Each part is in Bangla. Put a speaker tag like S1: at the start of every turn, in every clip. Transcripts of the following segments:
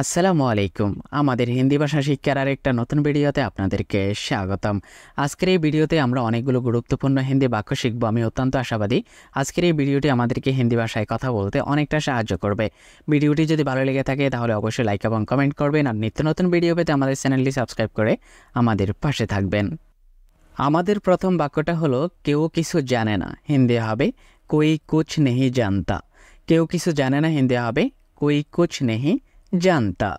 S1: আসসালামু আলাইকুম আমাদের হিন্দি ভাষা শিক্ষার আর একটা নতুন ভিডিওতে আপনাদেরকে স্বাগতম আজকের এই ভিডিওতে আমরা অনেকগুলো গুরুত্বপূর্ণ হিন্দি বাক্য শিখব আমি অত্যন্ত আশাবাদী আজকের এই ভিডিওটি আমাদেরকে হিন্দি ভাষায় কথা বলতে অনেকটা সাহায্য করবে ভিডিওটি যদি ভালো লেগে থাকে তাহলে অবশ্যই লাইক এবং কমেন্ট করবেন আর নিত্য নতুন ভিডিও পেতে আমাদের চ্যানেলটি সাবস্ক্রাইব করে আমাদের পাশে থাকবেন আমাদের প্রথম বাক্যটা হলো কেউ কিছু জানে না হিন্দি হবে কই কুচ নেহি জানতা কেউ কিছু জানে না হিন্দি হবে কই কুচ নেহি জানতা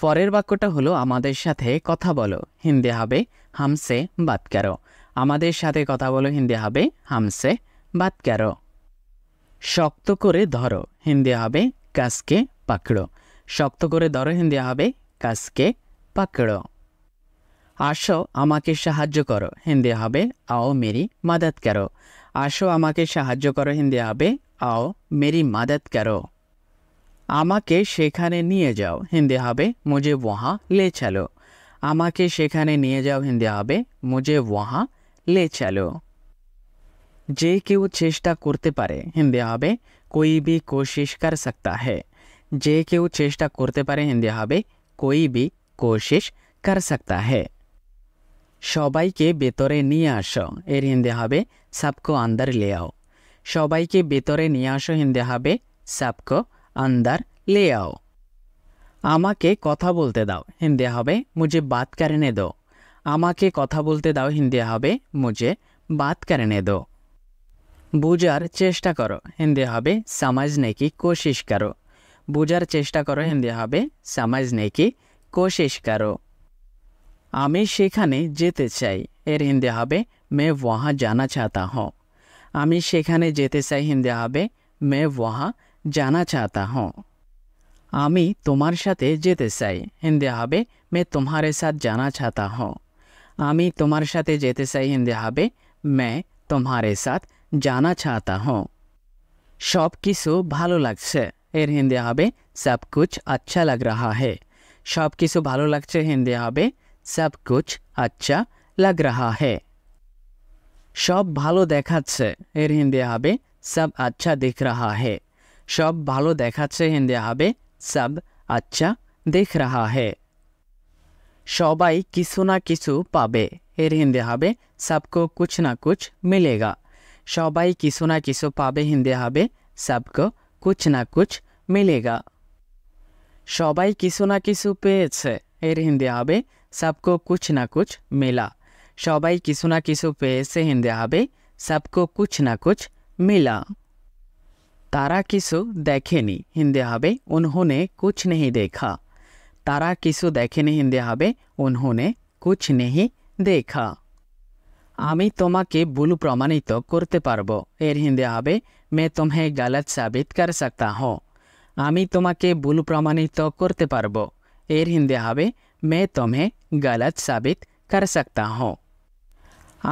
S1: পরের বাক্যটা হলো আমাদের সাথে কথা বলো হিন্দি হবে হামসে বাদ করো আমাদের সাথে কথা বলো হিন্দি হবে হামসে বাদ করো শক্ত করে ধরো হিন্দি হবে কাসকে পাকড়ো শক্ত করে ধরো হিন্দি হবে কাসকে পাকড়ো আসো আমাকে সাহায্য করো হিন্দি হবে আও মেরি মাদাত করো আসো আমাকে সাহায্য করো হিন্দি হবে আও মেরি মাদাত করো আমাকে সেখানে নিয়ে যাও হিন্দে হবে মোজে वहां ले चलो আমাকে সেখানে নিয়ে যাও হিন্দে হবে মোজে वहां ले चलो जे के वो चेष्टा करते পারে হিন্দে হবে कोई भी कोशिश कर सकता है जे के वो चेष्टा करते পারে হিন্দে হবে कोई भी कोशिश कर सकता है সবাইকে ভেতরে নিয়ে আসো এর হিন্দে হবে सबको अंदर ले आओ সবাইকে ভেতরে নিয়ে আসো হিন্দে হবে सबको আন্দার লেয়াও আমাকে কথা বলতে দাও হিন্দি হবে মুঝে বাত কারণে দো আমাকে কথা বলতে দাও হিন্দি হবে মুঝে বাত কারণে দো বোঝার চেষ্টা করো হিন্দি হবে সামাজ কি কোশিশ করো বোঝার চেষ্টা করো হিন্দি হবে সামাজ কি কোশিশ করো আমি সেখানে যেতে চাই এর হিন্দি হবে মে ওয়াহা জানা চাতা হ আমি সেখানে যেতে চাই হিন্দি হবে মে ওয়াহা जाना चाहता हूँ आमी तुम्हारे साथ जेते चाह हिंदे हाबे मैं तुम्हारे साथ जाना चाहता हूँ आमी तुम्हारे साथ जेते चाह हिंदे हाबे मैं तुम्हारे साथ जाना चाहता हूँ सब किस भलो से एर हिंदे हाबे सब कुछ अच्छा लग रहा है सब किस भलो लगे हिंदे हाबे सब कुछ अच्छा लग रहा है सब भलो देखा एर हिंदे हाबे सब अच्छा दिख रहा है सब ভালো দেখাচেhende habe सब अच्छा देख रहा है। সবাই কিছোনা কিছু পাবে এর হিন্দি হবে सबको कुछ ना कुछ मिलेगा। সবাই কিছোনা কিছু পাবেhende habe सबको कुछ ना कुछ मिलेगा। সবাই কিছোনা কিছু পেয়েছে এর হিন্দি হবে सबको कुछ ना कुछ मिला। সবাই কিছোনা কিছু পেয়েছেhende habe सबको कुछ ना कुछ मिला। তারা কিছু দেখেনি হিন্দি হবে উনহোনে কুচ নেহি দেখা তারা কিছু দেখেনি হিন্দি হবে উনহোনে কুচ নেহি দেখা আমি তোমাকে ভুল প্রমাণিত করতে পারব এর হিন্দি হবে মে তোমে গালত সাবিত কর সকতা হ আমি তোমাকে ভুল প্রমাণিত করতে পারব এর হিন্দি হবে মে তোমে গালত সাবিত কর সকতা হ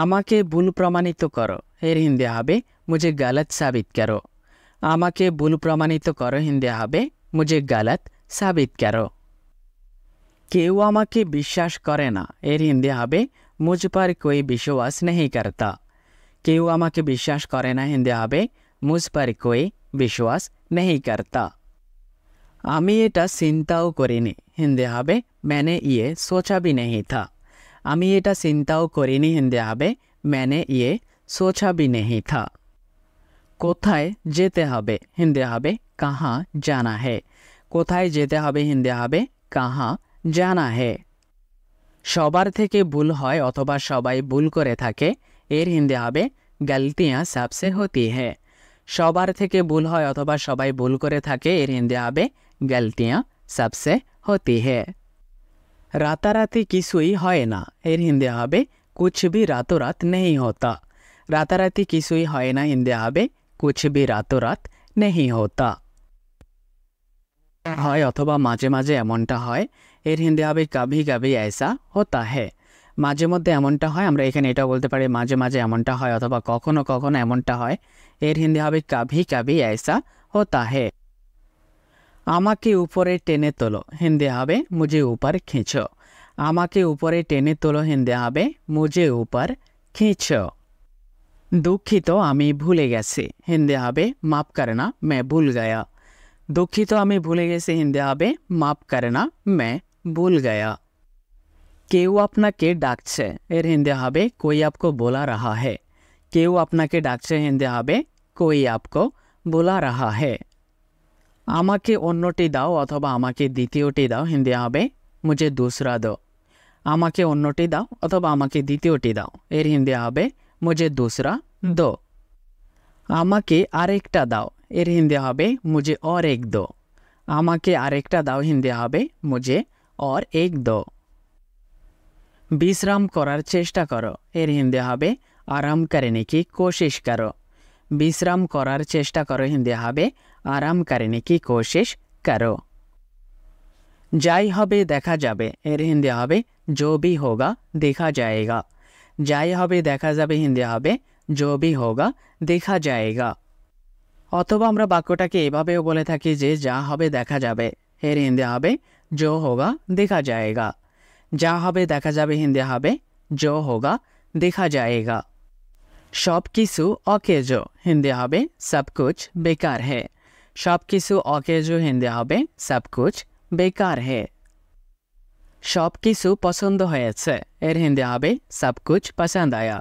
S1: আমাকে ভুল প্রমাণিত করো এর হিন্দি হবে মুঝে গালত সাবিত করো আমাকে ভুল প্রমাণিত করো হিন্দে হবে মুঝে গালত সাবিত করো কেউ আমাকে বিশ্বাস করে না এর হিন্দে হবে মুঝ পর কই বিশ্বাস নেই করতা কেউ আমাকে বিশ্বাস করে না হিন্দে হবে মুঝ পর কই বিশ্বাস নেই করতা আমি এটা চিন্তাও করিনি হিন্দে হবে ম্যানে ইয়ে সোচা বি নেই থা আমি এটা চিন্তাও করিনি হিন্দে হবে ম্যানে ইয়ে সোচা বি নেই থা কোথায় যেতে হবে হিন্দি হবে কাহা জানা হে কোথায় যেতে হবে হিন্দি হবে কাহা জানা হে সবার থেকে ভুল হয় অথবা সবাই ভুল করে থাকে এর হিন্দি হবে গালতিয়া সাবসে হতি হে সবার থেকে ভুল হয় অথবা সবাই ভুল করে থাকে এর হিন্দি হবে গালতিয়া সাবসে হতি হে রাতারাতি কিছুই হয় না এর হিন্দি হবে কুছ রাতোরাত নেই হতা রাতারাতি কিছুই হয় না হিন্দি হবে कुछ भी रातों रात নেহি হতা হয় অথবা মাঝে মাঝে এমনটা হয় এর হিন্দি হবে কাভি কাভি এসা হতা হে মাঝে মধ্যে এমনটা হয় আমরা এখানে এটা বলতে পারি মাঝে মাঝে এমনটা হয় অথবা কখনো কখনো এমনটা হয় এর হিন্দি হবে কাভি কাভি এসা হোতা হে আমাকে উপরে টেনে তোলো হিন্দি হবে মুজে উপর খিঁচো আমাকে উপরে টেনে তোলো হিন্দি হবে মুজে উপর খিঁচো दुखित भूले ग हिंदी माप करना मैं भूल गया दुखित भूले ग हिंदी माप करना मैं भूल गया क्यों अपना के डाक एर हिंदी कोई आपको बोला रहा है क्यों अपना के डाक हिंदी कोई आपको बोला रहा है आमा के अन्नटी दाओ अथवा द्वितीयटी दाओ हिंदी मुझे दूसरा दो आमा के अन्नटी दाओ अथवा द्वितीयटी दाओ एर हिंदी মুঝে দুসরা দো আমাকে আরেকটা দাও এর হিন্দি হবে মুঝে অর এক দো আমাকে আরেকটা দাও হিন্দি হবে মুঝে অর এক দো বিশ্রাম করার চেষ্টা করো এর হিন্দি হবে আরাম করেনে কি কোশিশ করো বিশ্রাম করার চেষ্টা করো হিন্দি হবে আরাম করেনে কি কোশিশ করো যাই হবে দেখা যাবে এর হিন্দি হবে জো বি হোগা দেখা যায়গা जी देखा जा हिंदी जो भी होगा देखा जाएगा अथवा वाक्यटा के बोले थी जा देखा जाए हिंदी जो होगा देखा जाएगा जा देखा जा हिंदी जो होगा देखा जाएगा सबकिसु अकेजो हिंदी सब कुछ बेकार है सब सबकिसु अकेजो हिंदी सब कुछ बेकार है সব কিছু পছন্দ হয়েছে এর হিন্দি হবে সবকুচ পছন্দ আয়া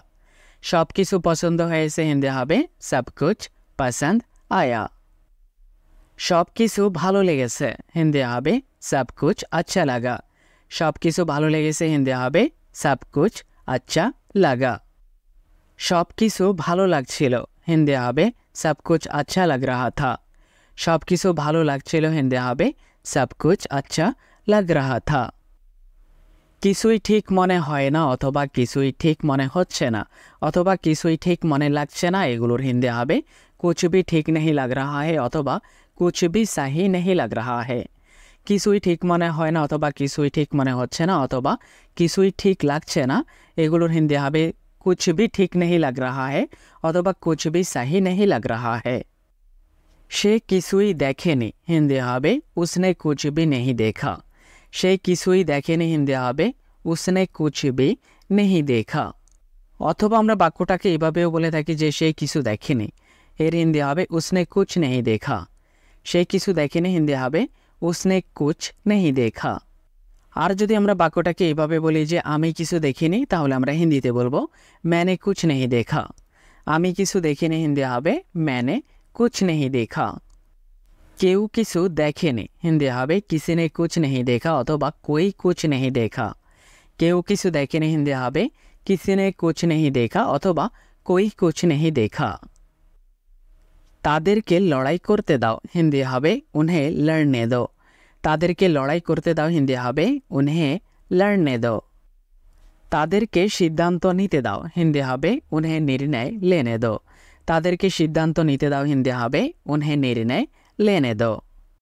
S1: সব কিছু পছন্দ হয়েছে হিন্দি হবে সবকুচ পছন্দ আয়া সব কিছু ভালো লেগেছে হিন্দি হবে সবকুচ আচ্ছা লাগা সব কিছু ভালো লেগেছে হিন্দি হবে সবকুচ আচ্ছা লাগা সব কিছু ভালো লাগছিল হিন্দি হবে সবকুচ আচ্ছা লাগ রাহা থা সব কিছু ভালো লাগছিল হিন্দি হবে সবকুচ আচ্ছা লাগ রাহা থা किसुई ठीक मन है ना अथवा किसुई ठीक मन हा अथवा किसुई ठीक मन लगे ना एगुलर हिंदी है कुछ भी ठीक नहीं लग रहा है अथवा कुछ भी सही नहीं लग रहा है किसुई ठीक मन है ना अथवा किसुई ठीक मन हा अथवा किसुई ठीक लगे ना एगुलर हिंदी है कुछ भी ठीक नहीं लग रहा है अथवा कुछ भी सही नहीं लग रहा है से किसुई देखे नहीं हिंदी है उसने कुछ भी नहीं देखा সে কিছুই দেখেনি হিন্দি হবে উসনে বি নেহি দেখা অথবা আমরা বাক্যটাকে এভাবেও বলে থাকি যে সে কিছু দেখেনি এর হিন্দি হবে উসনে কুচ নেহি দেখা সে কিছু দেখেনি হিন্দি হবে উসনে কুচ নেহি দেখা আর যদি আমরা বাক্যটাকে এভাবে বলি যে আমি কিছু দেখিনি তাহলে আমরা হিন্দিতে বলবো ম্যানে কুচ নেহি দেখা আমি কিছু দেখিনি হিন্দি হবে ম্যানে কুচ নেহি দেখা কেও কিছু দেখেনি হিন্দে হবে ਕਿਸিনে ਕੁਛ ਨਹੀਂ ਦੇਖਾ অথবা ਕੋਈ ਕੁਛ ਨਹੀਂ ਦੇਖਾ কেও কিছু দেখেনি হিন্দে হবে ਕਿਸিনে ਕੁਛ ਨਹੀਂ ਦੇਖਾ অথবা ਕੋਈ ਕੁਛ ਨਹੀਂ ਦੇਖਾ তাদেরকে লড়াই করতে দাও হিন্দে হবে উन्हे লড়নে দো তাদেরকে লড়াই করতে দাও হিন্দে হবে উन्हे लड़ने दो তাদেরকে সিদ্ধান্ত নিতে দাও হিন্দে হবে উन्हे निर्णय लेने दो তাদেরকে সিদ্ধান্ত নিতে দাও হিন্দে হবে উन्हे निर्णय Lenedo.